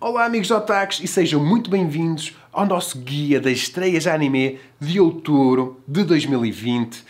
Olá amigos otakus e sejam muito bem-vindos ao nosso guia das estreias de anime de outubro de 2020.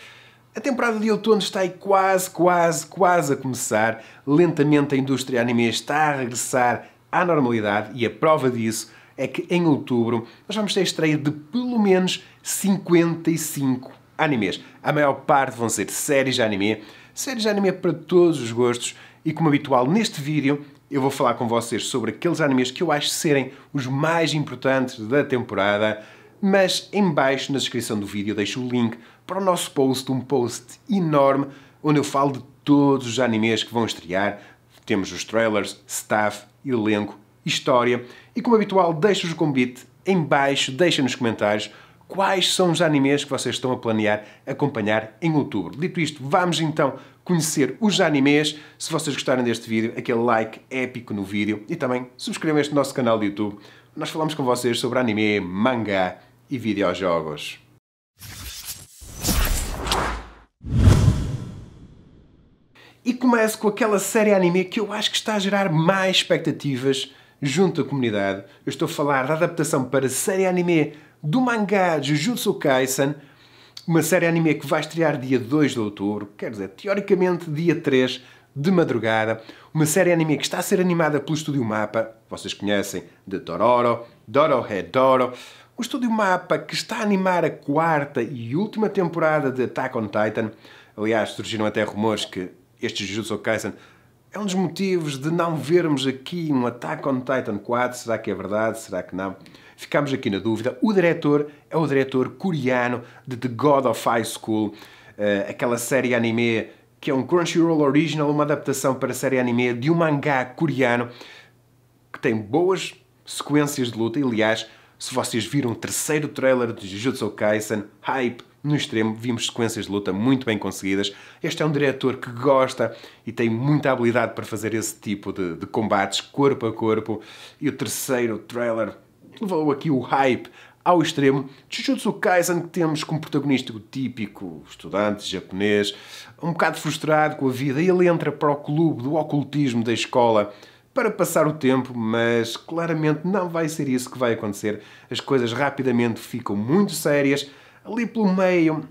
A temporada de outono está aí quase, quase, quase a começar. Lentamente a indústria anime está a regressar à normalidade e a prova disso é que em outubro nós vamos ter a estreia de pelo menos 55 animes. A maior parte vão ser séries de anime, séries de anime para todos os gostos e como habitual neste vídeo eu vou falar com vocês sobre aqueles animes que eu acho serem os mais importantes da temporada, mas em baixo na descrição do vídeo deixo o link para o nosso post, um post enorme onde eu falo de todos os animes que vão estrear. Temos os trailers, staff, elenco, história e como habitual deixo-vos o convite em baixo, deixem nos comentários quais são os animes que vocês estão a planear acompanhar em outubro. Dito isto, vamos então conhecer os animes. Se vocês gostarem deste vídeo, aquele like épico no vídeo e também subscrevam este nosso canal do YouTube. Nós falamos com vocês sobre anime, manga e videojogos. E começo com aquela série anime que eu acho que está a gerar mais expectativas junto à comunidade. Eu estou a falar da adaptação para série anime do mangá Jujutsu Kaisen, uma série anime que vai estrear dia 2 de outubro, quer dizer, teoricamente dia 3 de madrugada, uma série anime que está a ser animada pelo Estúdio Mapa, vocês conhecem, de Tororo, Doro Doro, o Estúdio Mapa que está a animar a quarta e última temporada de Attack on Titan, aliás, surgiram até rumores que este Jujutsu Kaisen é um dos motivos de não vermos aqui um Attack on Titan 4, será que é verdade, será que não? ficámos aqui na dúvida. O diretor é o diretor coreano de The God of High School, eh, aquela série anime que é um Crunchyroll Original, uma adaptação para série anime de um mangá coreano que tem boas sequências de luta. E, aliás, se vocês viram o terceiro trailer de Jujutsu Kaisen, hype no extremo, vimos sequências de luta muito bem conseguidas. Este é um diretor que gosta e tem muita habilidade para fazer esse tipo de, de combates corpo a corpo. E o terceiro trailer levou aqui o hype ao extremo. Jujutsu Kaisen, que temos como protagonista o típico estudante japonês, um bocado frustrado com a vida, ele entra para o clube do ocultismo da escola para passar o tempo, mas claramente não vai ser isso que vai acontecer. As coisas rapidamente ficam muito sérias. Ali pelo meio,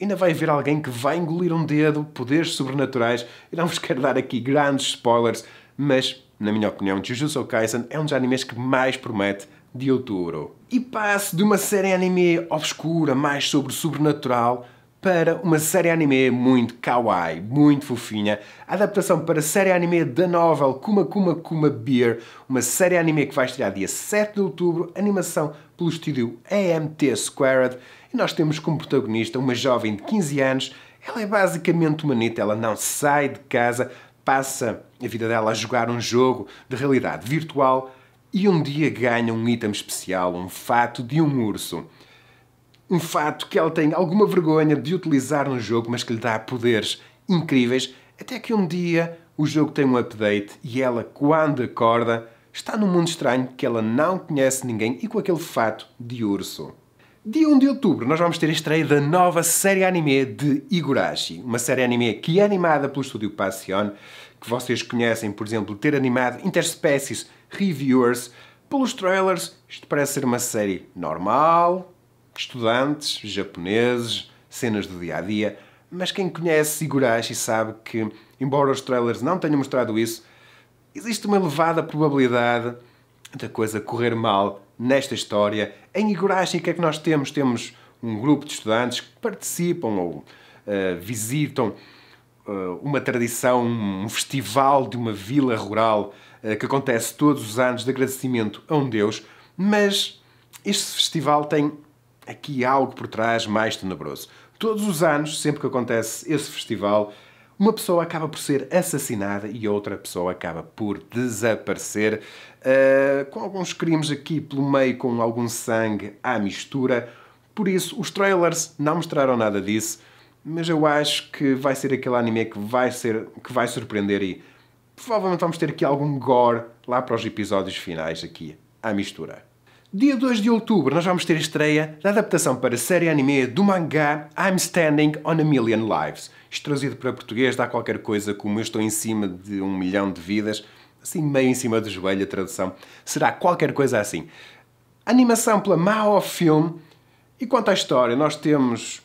ainda vai haver alguém que vai engolir um dedo, poderes sobrenaturais. Eu não vos quero dar aqui grandes spoilers, mas, na minha opinião, Jujutsu Kaisen é um dos animes que mais promete de outubro. E passo de uma série anime obscura, mais sobre sobrenatural, para uma série anime muito kawaii, muito fofinha. A adaptação para a série anime da novel Kuma Kuma Kuma Beer, uma série anime que vai estrear dia 7 de outubro, animação pelo estúdio AMT Squared, e nós temos como protagonista uma jovem de 15 anos. Ela é basicamente uma ela não sai de casa, passa a vida dela a jogar um jogo de realidade virtual e um dia ganha um item especial, um fato de um urso. Um fato que ela tem alguma vergonha de utilizar no jogo, mas que lhe dá poderes incríveis, até que um dia o jogo tem um update e ela, quando acorda, está num mundo estranho que ela não conhece ninguém e com aquele fato de urso. Dia 1 de outubro nós vamos ter a estreia da nova série anime de Igorashi. uma série anime que é animada pelo estúdio Passion, que vocês conhecem, por exemplo, ter animado Interspecies reviewers. Pelos trailers, isto parece ser uma série normal, estudantes, japoneses, cenas do dia a dia, mas quem conhece Higurashi sabe que, embora os trailers não tenham mostrado isso, existe uma elevada probabilidade da coisa correr mal nesta história. Em Higurashi, o que é que nós temos? Temos um grupo de estudantes que participam ou uh, visitam eh, uma tradição, um festival de uma vila rural eh, que acontece todos os anos de agradecimento a um Deus, mas este festival tem aqui algo por trás mais tenebroso. Todos os anos, sempre que acontece esse festival, uma pessoa acaba por ser assassinada e outra pessoa acaba por desaparecer, uh, com alguns crimes aqui pelo meio, com algum sangue à mistura. Por isso, os trailers não mostraram nada disso mas eu acho que vai ser aquele anime que vai, ser, que vai surpreender e provavelmente vamos ter aqui algum gore lá para os episódios finais aqui à mistura. Dia 2 de outubro nós vamos ter a estreia da adaptação para série anime do mangá I'm Standing on a Million Lives. Isto traduzido para português dá qualquer coisa como Eu Estou em Cima de um Milhão de Vidas, assim meio em cima do joelho a tradução. Será qualquer coisa assim. Animação pela Mao Film. E quanto à história, nós temos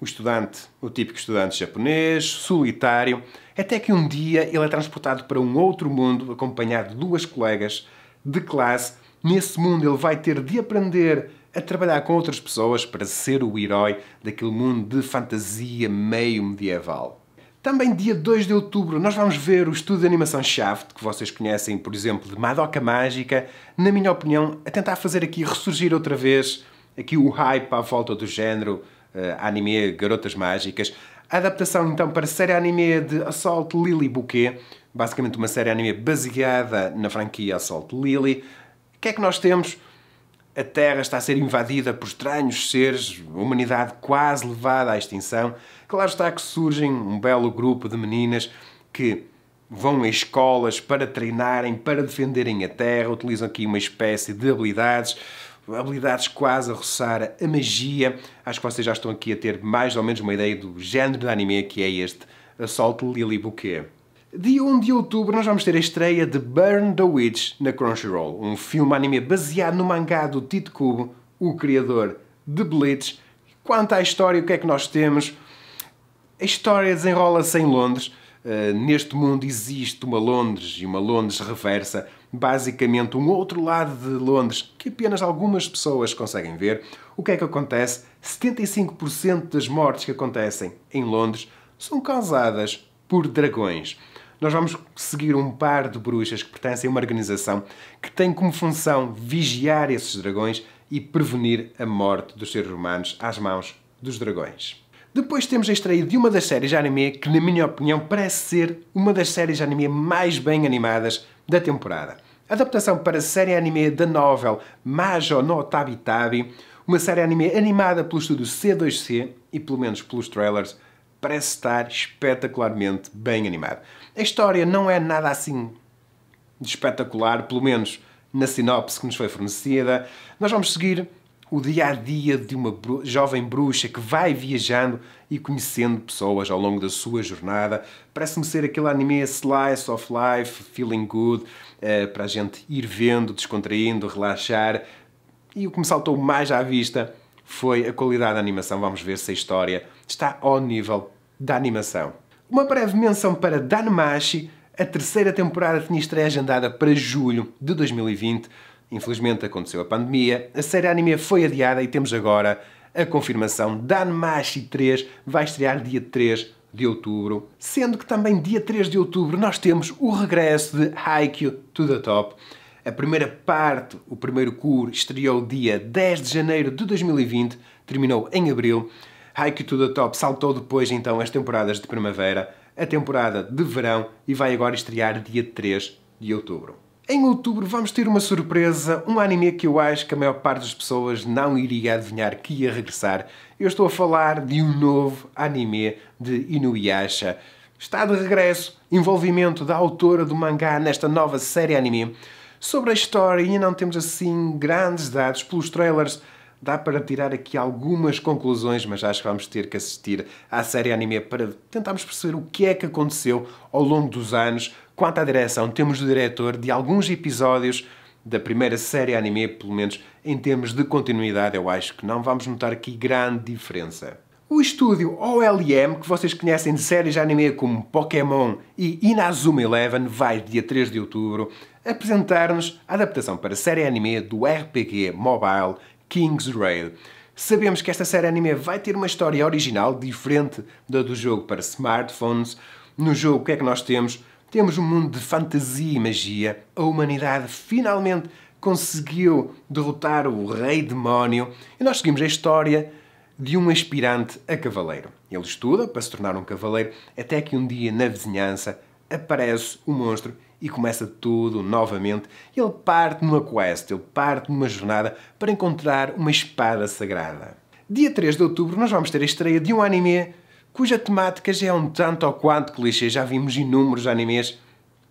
o estudante, o típico estudante japonês, solitário, até que um dia ele é transportado para um outro mundo acompanhado de duas colegas de classe. Nesse mundo ele vai ter de aprender a trabalhar com outras pessoas para ser o herói daquele mundo de fantasia meio medieval. Também dia 2 de outubro nós vamos ver o estudo de animação Shaft, que vocês conhecem, por exemplo, de Madoka Mágica, na minha opinião, a tentar fazer aqui ressurgir outra vez aqui o hype à volta do género eh, anime Garotas Mágicas. A adaptação então para a série anime de Assault Lily Bouquet, basicamente uma série anime baseada na franquia Assault Lily. O que é que nós temos? A Terra está a ser invadida por estranhos seres, a humanidade quase levada à extinção. Claro está que surgem um belo grupo de meninas que vão a escolas para treinarem, para defenderem a Terra, utilizam aqui uma espécie de habilidades habilidades quase a roçar a magia. Acho que vocês já estão aqui a ter mais ou menos uma ideia do género de anime que é este Assault Lily Bouquet. Dia 1 de outubro nós vamos ter a estreia de Burn the Witch na Crunchyroll, um filme anime baseado no mangá do Tito Kubo, o criador de Bleach. Quanto à história, o que é que nós temos? A história desenrola-se em Londres. Uh, neste mundo existe uma Londres e uma Londres reversa basicamente um outro lado de Londres que apenas algumas pessoas conseguem ver, o que é que acontece? 75% das mortes que acontecem em Londres são causadas por dragões. Nós vamos seguir um par de bruxas que pertencem a uma organização que tem como função vigiar esses dragões e prevenir a morte dos seres humanos às mãos dos dragões. Depois temos a estreia de uma das séries de anime que, na minha opinião, parece ser uma das séries de anime mais bem animadas da temporada. Adaptação para a série anime da novel Majo no Tabitabi, uma série anime animada pelo estúdio C2C e, pelo menos pelos trailers, parece estar espetacularmente bem animada. A história não é nada assim de espetacular, pelo menos na sinopse que nos foi fornecida. Nós vamos seguir o dia a dia de uma jovem bruxa que vai viajando e conhecendo pessoas ao longo da sua jornada. Parece-me ser aquele anime Slice of Life, Feeling Good, eh, para a gente ir vendo, descontraindo, relaxar. E o que me saltou mais à vista foi a qualidade da animação. Vamos ver se a história está ao nível da animação. Uma breve menção para DanMachi. A terceira temporada tinha estreia agendada para julho de 2020 Infelizmente aconteceu a pandemia, a série anime foi adiada e temos agora a confirmação. Danmashi 3 vai estrear dia 3 de outubro, sendo que também dia 3 de outubro nós temos o regresso de Haikyuu to the Top. A primeira parte, o primeiro cur, estreou dia 10 de janeiro de 2020, terminou em abril. Haikyuu to the Top saltou depois então as temporadas de primavera, a temporada de verão e vai agora estrear dia 3 de outubro. Em outubro vamos ter uma surpresa, um anime que eu acho que a maior parte das pessoas não iria adivinhar que ia regressar. Eu estou a falar de um novo anime de Inuyasha. Está de regresso, envolvimento da autora do mangá nesta nova série anime. Sobre a história ainda não temos assim grandes dados pelos trailers, dá para tirar aqui algumas conclusões, mas acho que vamos ter que assistir à série anime para tentarmos perceber o que é que aconteceu ao longo dos anos Quanto à direção, temos o diretor de alguns episódios da primeira série anime, pelo menos em termos de continuidade, eu acho que não vamos notar aqui grande diferença. O estúdio OLM, que vocês conhecem de séries de anime como Pokémon e Inazuma Eleven, vai, dia 3 de outubro, apresentar-nos a adaptação para a série anime do RPG mobile King's Raid. Sabemos que esta série anime vai ter uma história original diferente da do jogo para smartphones. No jogo, o que é que nós temos? Temos um mundo de fantasia e magia. A humanidade finalmente conseguiu derrotar o rei demónio e nós seguimos a história de um aspirante a cavaleiro. Ele estuda para se tornar um cavaleiro até que um dia na vizinhança aparece o um monstro e começa tudo novamente. Ele parte numa quest, ele parte numa jornada para encontrar uma espada sagrada. Dia 3 de outubro nós vamos ter a estreia de um anime cuja temática já é um tanto ou quanto clichê, já vimos inúmeros animes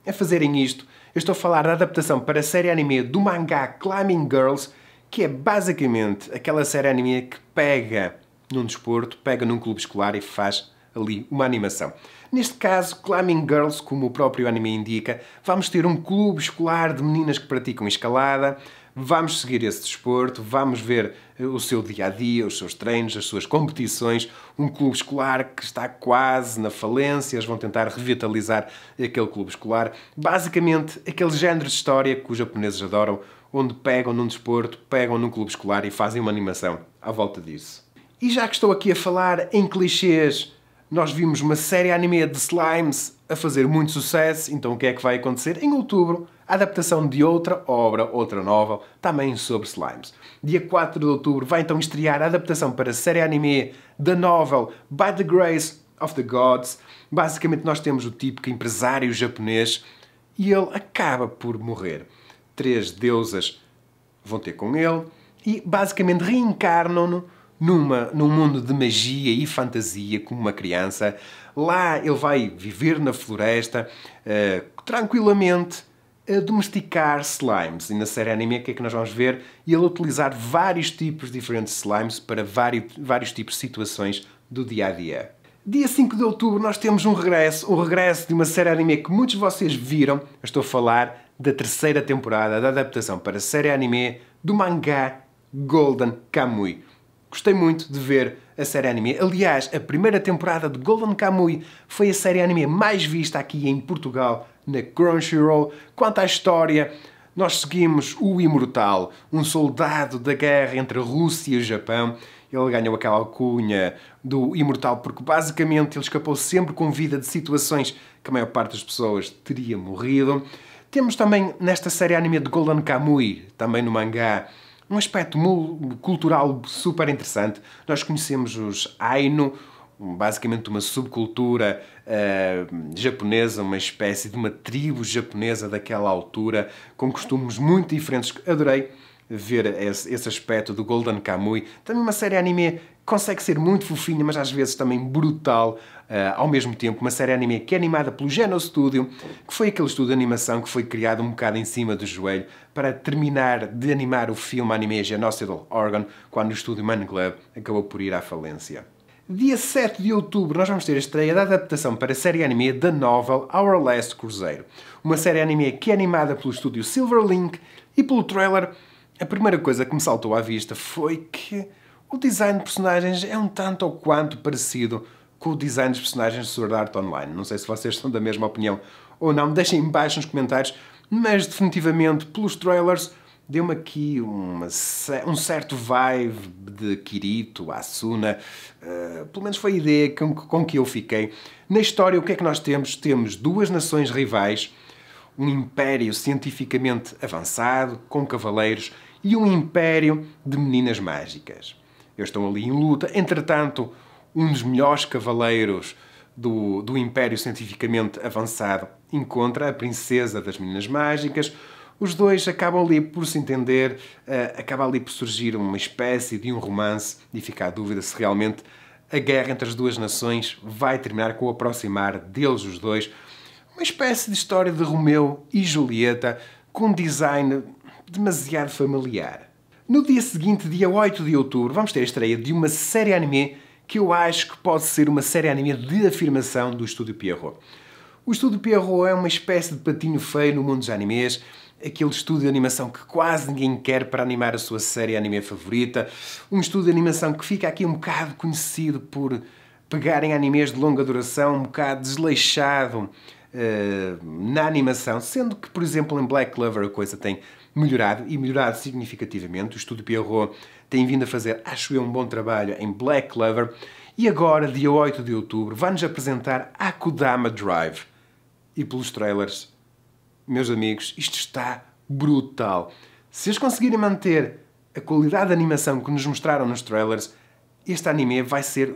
a fazerem isto. Eu estou a falar da adaptação para a série anime do mangá Climbing Girls, que é basicamente aquela série anime que pega num desporto, pega num clube escolar e faz ali uma animação. Neste caso, Climbing Girls, como o próprio anime indica, vamos ter um clube escolar de meninas que praticam escalada, Vamos seguir esse desporto, vamos ver eh, o seu dia a dia, os seus treinos, as suas competições. Um clube escolar que está quase na falência, eles vão tentar revitalizar aquele clube escolar. Basicamente, aquele género de história que os japoneses adoram, onde pegam num desporto, pegam num clube escolar e fazem uma animação à volta disso. E já que estou aqui a falar em clichês, nós vimos uma série anime de slimes a fazer muito sucesso, então o que é que vai acontecer? Em outubro, a adaptação de outra obra, outra novel, também sobre slimes. Dia 4 de outubro vai então estrear a adaptação para a série anime da novel By the Grace of the Gods. Basicamente, nós temos o típico empresário japonês e ele acaba por morrer. Três deusas vão ter com ele e basicamente reencarnam-no numa, num mundo de magia e fantasia como uma criança Lá ele vai viver na floresta, uh, tranquilamente, a domesticar slimes. E na série anime, o que é que nós vamos ver? Ele utilizar vários tipos diferentes de slimes para vários, vários tipos de situações do dia a dia. Dia 5 de outubro nós temos um regresso, um regresso de uma série anime que muitos de vocês viram. Eu estou a falar da terceira temporada da adaptação para série anime do mangá Golden Kamuy. Gostei muito de ver a série anime. Aliás, a primeira temporada de Golden Kamuy foi a série anime mais vista aqui em Portugal, na Crunchyroll. Quanto à história, nós seguimos o Imortal, um soldado da guerra entre a Rússia e o Japão. Ele ganhou aquela alcunha do Imortal porque basicamente ele escapou sempre com vida de situações que a maior parte das pessoas teria morrido. Temos também nesta série anime de Golden Kamuy, também no mangá, um aspecto cultural super interessante. Nós conhecemos os Ainu, basicamente uma subcultura uh, japonesa, uma espécie de uma tribo japonesa daquela altura, com costumes muito diferentes. Adorei ver esse, esse aspecto do Golden Kamuy. Também uma série anime consegue ser muito fofinha, mas às vezes também brutal uh, ao mesmo tempo. Uma série anime que é animada pelo Geno Studio, que foi aquele estúdio de animação que foi criado um bocado em cima do joelho para terminar de animar o filme anime Genocidal Organ, quando o estúdio Man Club acabou por ir à falência. Dia 7 de outubro nós vamos ter a estreia da adaptação para a série anime da novel Our Last Cruzeiro. Uma série anime que é animada pelo estúdio Silverlink e pelo trailer a primeira coisa que me saltou à vista foi que o design de personagens é um tanto ou quanto parecido com o design dos personagens de Sword Art Online. Não sei se vocês são da mesma opinião ou não, deixem embaixo nos comentários, mas definitivamente pelos trailers deu-me aqui uma, um certo vibe de Kirito, Asuna, uh, pelo menos foi a ideia com, com que eu fiquei. Na história, o que é que nós temos? Temos duas nações rivais, um império cientificamente avançado, com cavaleiros, e um império de meninas mágicas. Eles estão ali em luta. Entretanto, um dos melhores cavaleiros do, do Império cientificamente avançado encontra a princesa das Minas Mágicas. Os dois acabam ali por se entender, uh, acaba ali por surgir uma espécie de um romance e fica a dúvida se realmente a guerra entre as duas nações vai terminar com o aproximar deles os dois. Uma espécie de história de Romeu e Julieta com um design demasiado familiar. No dia seguinte, dia 8 de outubro, vamos ter a estreia de uma série anime que eu acho que pode ser uma série anime de afirmação do estúdio Pierrot. O estúdio Pierrot é uma espécie de patinho feio no mundo dos animes, aquele estúdio de animação que quase ninguém quer para animar a sua série anime favorita, um estúdio de animação que fica aqui um bocado conhecido por pegarem animes de longa duração, um bocado desleixado uh, na animação, sendo que, por exemplo, em Black Clover a coisa tem melhorado e melhorado significativamente. O estúdio Pierrot tem vindo a fazer, acho eu, um bom trabalho em Black Clover e agora, dia 8 de outubro, vai-nos apresentar Akudama Drive. E pelos trailers, meus amigos, isto está brutal. Se eles conseguirem manter a qualidade de animação que nos mostraram nos trailers, este anime vai ser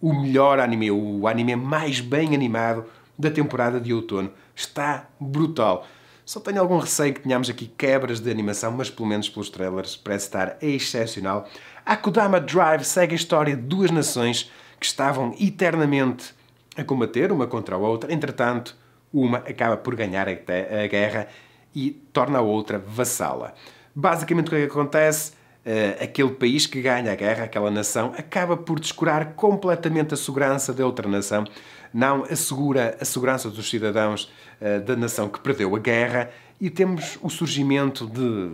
o melhor anime, o anime mais bem animado da temporada de outono. Está brutal. Só tenho algum receio que tenhamos aqui quebras de animação, mas pelo menos pelos trailers parece estar excepcional. A Kodama Drive segue a história de duas nações que estavam eternamente a combater uma contra a outra, entretanto, uma acaba por ganhar a guerra e torna a outra vassala. Basicamente, o que, é que acontece? Uh, aquele país que ganha a guerra, aquela nação, acaba por descurar completamente a segurança da outra nação, não assegura a segurança dos cidadãos eh, da nação que perdeu a guerra e temos o surgimento de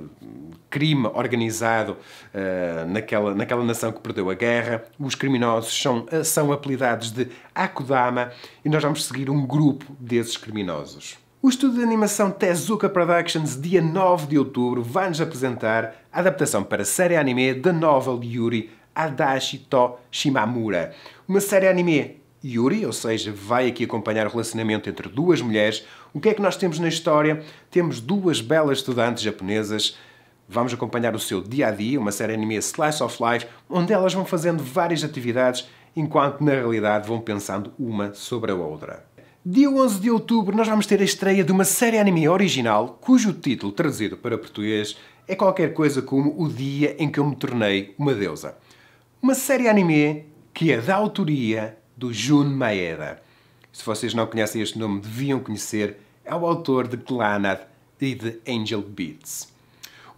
crime organizado uh, naquela, naquela nação que perdeu a guerra. Os criminosos são, eh, são apelidados de Akudama e nós vamos seguir um grupo desses criminosos. O estúdio de animação Tezuka Productions, dia 9 de outubro, vai-nos apresentar a adaptação para a série anime da novel de Yuri Adachi to Shimamura. Uma série anime Yuri, ou seja, vai aqui acompanhar o relacionamento entre duas mulheres. O que é que nós temos na história? Temos duas belas estudantes japonesas. Vamos acompanhar o seu dia a dia, uma série anime Slice of Life, onde elas vão fazendo várias atividades enquanto na realidade vão pensando uma sobre a outra. Dia 11 de outubro nós vamos ter a estreia de uma série anime original cujo título traduzido para português é qualquer coisa como O Dia em que eu me tornei uma deusa. Uma série anime que é da autoria do Jun Maeda. Se vocês não conhecem este nome, deviam conhecer. É o autor de Glanad e de Angel Beats.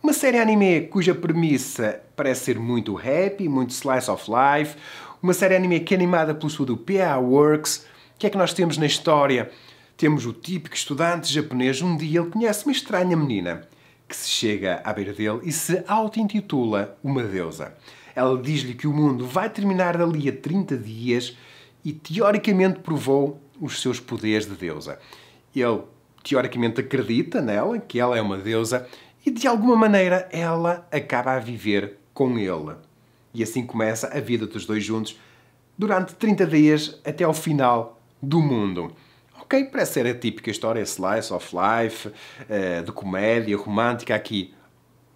Uma série anime cuja premissa parece ser muito happy, muito slice of life. Uma série anime que é animada pelo estudo PA Works. O que é que nós temos na história? Temos o típico estudante japonês. Um dia ele conhece uma estranha menina que se chega à beira dele e se auto-intitula uma deusa. Ela diz-lhe que o mundo vai terminar dali a 30 dias e teoricamente provou os seus poderes de deusa. Ele teoricamente acredita nela, que ela é uma deusa, e de alguma maneira ela acaba a viver com ele. E assim começa a vida dos dois juntos durante 30 dias até ao final do mundo. Ok, parece ser a típica história slice of life, eh, de comédia romântica aqui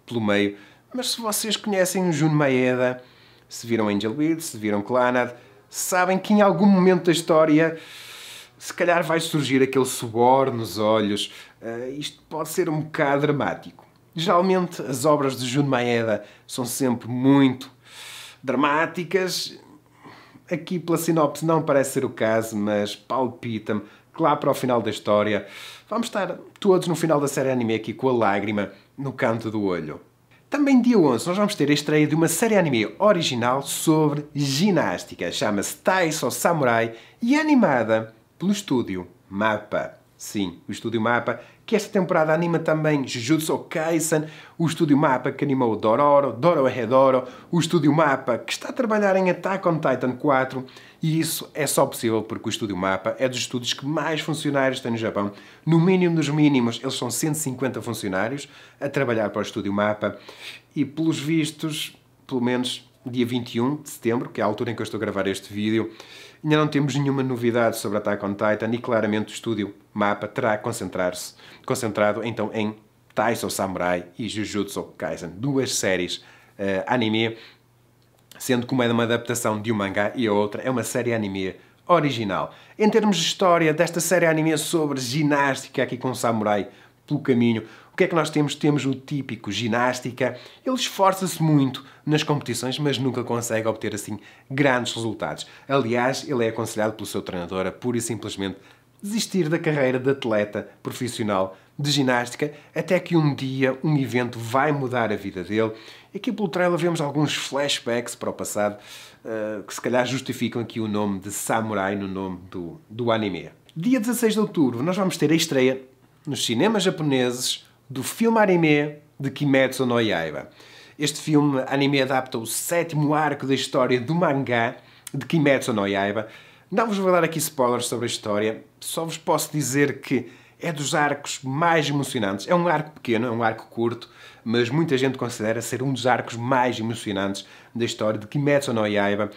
pelo meio. Mas se vocês conhecem Jun Maeda, se viram Angel Beard, se viram Clannad, sabem que em algum momento da história se calhar vai surgir aquele suor nos olhos. Uh, isto pode ser um bocado dramático. Geralmente as obras de Jun Maeda são sempre muito dramáticas. Aqui pela sinopse não parece ser o caso, mas palpita-me que lá para o final da história vamos estar todos no final da série anime aqui com a lágrima no canto do olho. Também dia 11 nós vamos ter a estreia de uma série anime original sobre ginástica. Chama-se Taiso Samurai e é animada pelo estúdio Mapa. Sim, o Estúdio Mapa, que esta temporada anima também Jujutsu Kaisen, o Estúdio Mapa que animou o Dororo, Doro é Redoro, o Estúdio Mapa que está a trabalhar em Attack on Titan 4, e isso é só possível porque o Estúdio Mapa é dos estúdios que mais funcionários tem no Japão. No mínimo dos mínimos, eles são 150 funcionários a trabalhar para o Estúdio Mapa, e pelos vistos, pelo menos dia 21 de setembro, que é a altura em que eu estou a gravar este vídeo, Ainda não temos nenhuma novidade sobre Attack on Titan e claramente o estúdio Mapa terá concentrar-se, concentrado então em Taiso Samurai e Jujutsu Kaisen, duas séries uh, anime, sendo que uma é uma adaptação de um mangá e a outra é uma série anime original. Em termos de história desta série anime sobre ginástica aqui com samurai pelo caminho, o que é que nós temos? Temos o típico ginástica. Ele esforça-se muito nas competições, mas nunca consegue obter assim grandes resultados. Aliás, ele é aconselhado pelo seu treinador a pura e simplesmente desistir da carreira de atleta profissional de ginástica, até que um dia um evento vai mudar a vida dele. Aqui pelo trailer vemos alguns flashbacks para o passado eh, que se calhar justificam aqui o nome de Samurai no nome do, do anime. Dia 16 de outubro nós vamos ter a estreia nos cinemas japoneses do filme anime de Kimetsu no Yaiba. Este filme anime adapta o sétimo arco da história do mangá de Kimetsu no Yaiba. Não vos vou dar aqui spoilers sobre a história, só vos posso dizer que é dos arcos mais emocionantes. É um arco pequeno, é um arco curto, mas muita gente considera ser um dos arcos mais emocionantes da história de Kimetsu no Yaiba.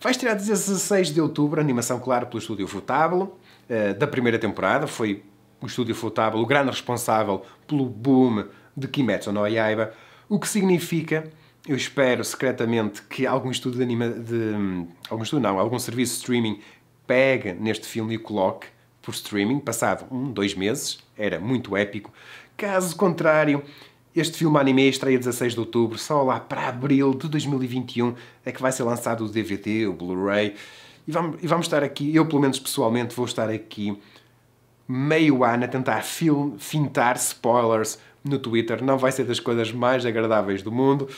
Vai estrear 16 de outubro, animação, claro, pelo estúdio Futábulo, eh, da primeira temporada. Foi o estúdio Futable, o grande responsável pelo boom de Kimetsu no Yaiba, o que significa, eu espero secretamente, que algum estúdio de, anima... de... algum estúdio não, algum serviço de streaming pegue neste filme e o coloque por streaming, passado um, dois meses, era muito épico. Caso contrário, este filme anime estreia 16 de outubro, só lá para abril de 2021 é que vai ser lançado o DVD, o Blu-ray. E vamos, e vamos estar aqui, eu pelo menos pessoalmente vou estar aqui meio ano a tentar fintar spoilers no Twitter. Não vai ser das coisas mais agradáveis do mundo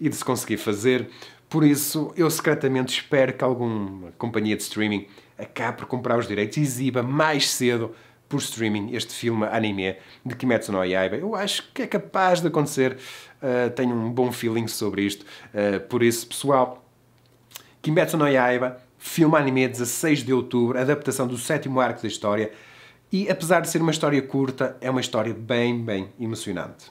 e de se conseguir fazer. Por isso, eu secretamente espero que alguma companhia de streaming acabe por comprar os direitos e exiba mais cedo por streaming este filme anime de Kimetsu no Yaiba. Eu acho que é capaz de acontecer. Uh, tenho um bom feeling sobre isto. Uh, por isso, pessoal, Kimetsu no Yaiba, filme anime 16 de outubro, adaptação do sétimo arco da história. E apesar de ser uma história curta, é uma história bem, bem emocionante.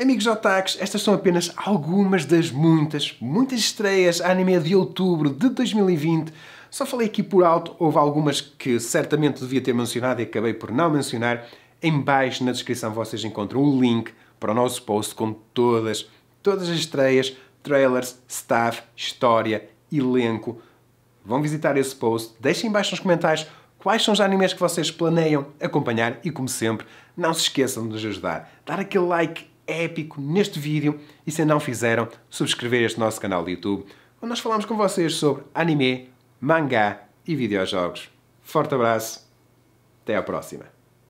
Amigos otakus, estas são apenas algumas das muitas, muitas estreias anime de outubro de 2020. Só falei aqui por alto, houve algumas que certamente devia ter mencionado e acabei por não mencionar. Em baixo na descrição vocês encontram o link para o nosso post com todas, todas as estreias, trailers, staff, história, elenco. Vão visitar esse post, deixem embaixo nos comentários quais são os animes que vocês planeiam acompanhar e, como sempre, não se esqueçam de nos ajudar. Dar aquele like épico neste vídeo e, se não fizeram, subscrever este nosso canal de YouTube, onde nós falamos com vocês sobre anime, mangá e videojogos. Forte abraço, até à próxima!